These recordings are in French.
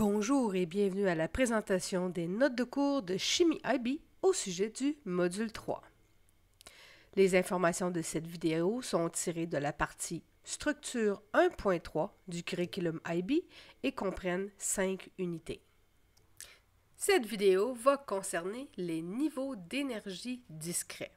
Bonjour et bienvenue à la présentation des notes de cours de Chimie IB au sujet du module 3. Les informations de cette vidéo sont tirées de la partie Structure 1.3 du curriculum IB et comprennent 5 unités. Cette vidéo va concerner les niveaux d'énergie discrets.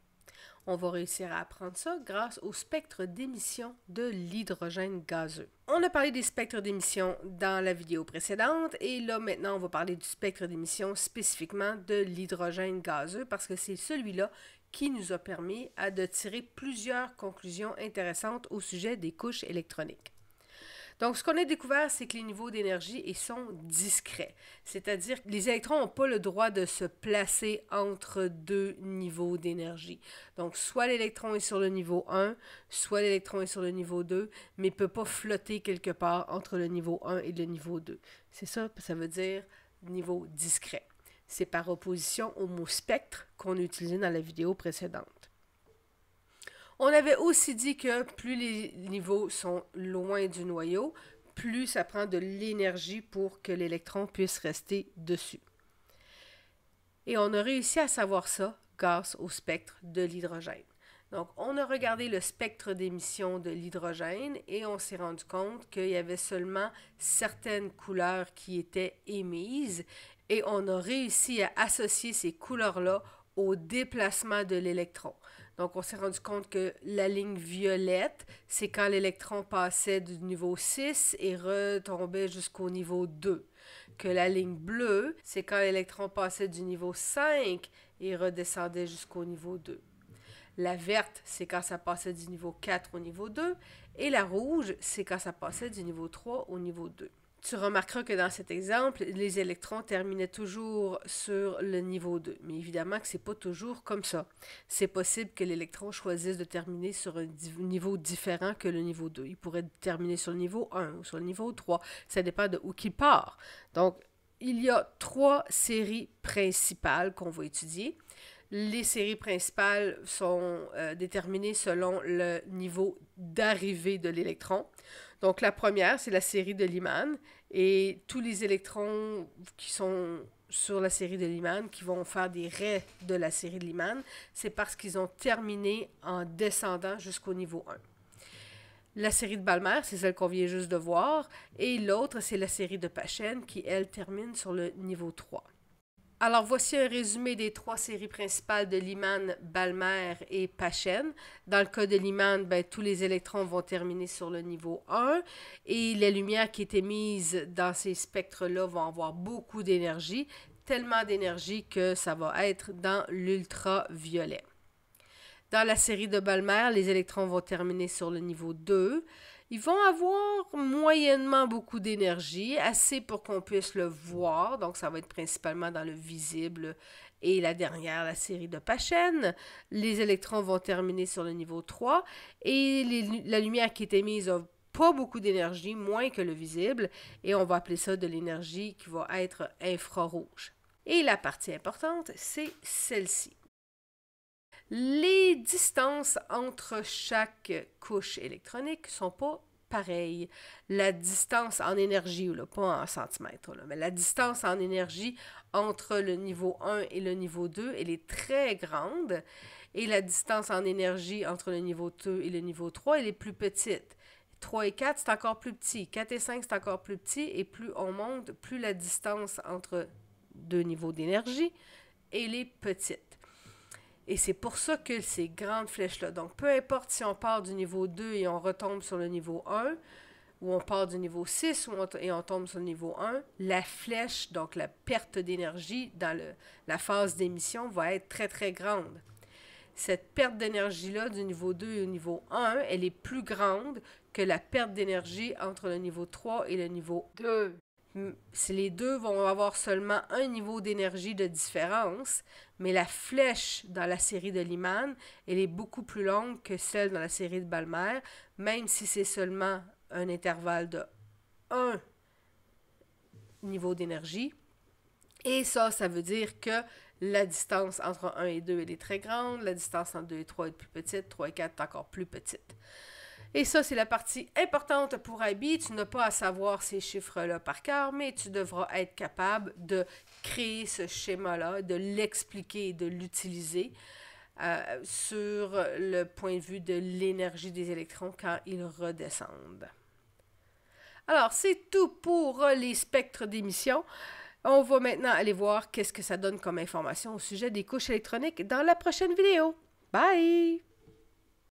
On va réussir à apprendre ça grâce au spectre d'émission de l'hydrogène gazeux. On a parlé des spectres d'émission dans la vidéo précédente et là maintenant on va parler du spectre d'émission spécifiquement de l'hydrogène gazeux parce que c'est celui-là qui nous a permis de tirer plusieurs conclusions intéressantes au sujet des couches électroniques. Donc, ce qu'on a découvert, c'est que les niveaux d'énergie ils sont discrets. C'est-à-dire que les électrons n'ont pas le droit de se placer entre deux niveaux d'énergie. Donc, soit l'électron est sur le niveau 1, soit l'électron est sur le niveau 2, mais ne peut pas flotter quelque part entre le niveau 1 et le niveau 2. C'est ça, ça veut dire niveau discret. C'est par opposition au mot spectre qu'on a utilisé dans la vidéo précédente. On avait aussi dit que plus les niveaux sont loin du noyau, plus ça prend de l'énergie pour que l'électron puisse rester dessus. Et on a réussi à savoir ça grâce au spectre de l'hydrogène. Donc, on a regardé le spectre d'émission de l'hydrogène et on s'est rendu compte qu'il y avait seulement certaines couleurs qui étaient émises et on a réussi à associer ces couleurs-là au déplacement de l'électron. Donc, on s'est rendu compte que la ligne violette, c'est quand l'électron passait du niveau 6 et retombait jusqu'au niveau 2. Que la ligne bleue, c'est quand l'électron passait du niveau 5 et redescendait jusqu'au niveau 2. La verte, c'est quand ça passait du niveau 4 au niveau 2. Et la rouge, c'est quand ça passait du niveau 3 au niveau 2. Tu remarqueras que dans cet exemple, les électrons terminaient toujours sur le niveau 2, mais évidemment que ce n'est pas toujours comme ça. C'est possible que l'électron choisisse de terminer sur un niveau différent que le niveau 2. Il pourrait terminer sur le niveau 1 ou sur le niveau 3. Ça dépend de où qu'il part. Donc, il y a trois séries principales qu'on va étudier. Les séries principales sont euh, déterminées selon le niveau d'arrivée de l'électron. Donc la première, c'est la série de Lyman et tous les électrons qui sont sur la série de Lyman, qui vont faire des raies de la série de Lyman, c'est parce qu'ils ont terminé en descendant jusqu'au niveau 1. La série de Balmer, c'est celle qu'on vient juste de voir, et l'autre, c'est la série de Pachen qui, elle, termine sur le niveau 3. Alors, voici un résumé des trois séries principales de Lyman, Balmer et Pachen. Dans le cas de Lyman, ben, tous les électrons vont terminer sur le niveau 1 et les lumières qui étaient mises dans ces spectres-là vont avoir beaucoup d'énergie, tellement d'énergie que ça va être dans l'ultraviolet. Dans la série de Balmer, les électrons vont terminer sur le niveau 2. Ils vont avoir moyennement beaucoup d'énergie, assez pour qu'on puisse le voir. Donc, ça va être principalement dans le visible. Et la dernière, la série de Pachen, les électrons vont terminer sur le niveau 3. Et la lumière qui est émise a pas beaucoup d'énergie, moins que le visible. Et on va appeler ça de l'énergie qui va être infrarouge. Et la partie importante, c'est celle-ci les distances entre chaque couche électronique sont pas pareilles. La distance en énergie, pas en centimètres, mais la distance en énergie entre le niveau 1 et le niveau 2, elle est très grande. Et la distance en énergie entre le niveau 2 et le niveau 3, elle est plus petite. 3 et 4, c'est encore plus petit. 4 et 5, c'est encore plus petit. Et plus on monte, plus la distance entre deux niveaux d'énergie, elle est petite. Et c'est pour ça que ces grandes flèches-là. Donc, peu importe si on part du niveau 2 et on retombe sur le niveau 1, ou on part du niveau 6 et on tombe sur le niveau 1, la flèche, donc la perte d'énergie dans la phase d'émission va être très, très grande. Cette perte d'énergie-là du niveau 2 et au niveau 1, elle est plus grande que la perte d'énergie entre le niveau 3 et le niveau 2 si les deux vont avoir seulement un niveau d'énergie de différence, mais la flèche dans la série de Liman, elle est beaucoup plus longue que celle dans la série de Balmer, même si c'est seulement un intervalle de un niveau d'énergie. Et ça, ça veut dire que la distance entre 1 et 2, elle est très grande, la distance entre 2 et 3 est plus petite, 3 et 4 est encore plus petite. Et ça, c'est la partie importante pour Abby. Tu n'as pas à savoir ces chiffres-là par cœur, mais tu devras être capable de créer ce schéma-là, de l'expliquer et de l'utiliser euh, sur le point de vue de l'énergie des électrons quand ils redescendent. Alors, c'est tout pour euh, les spectres d'émission. On va maintenant aller voir qu'est-ce que ça donne comme information au sujet des couches électroniques dans la prochaine vidéo. Bye!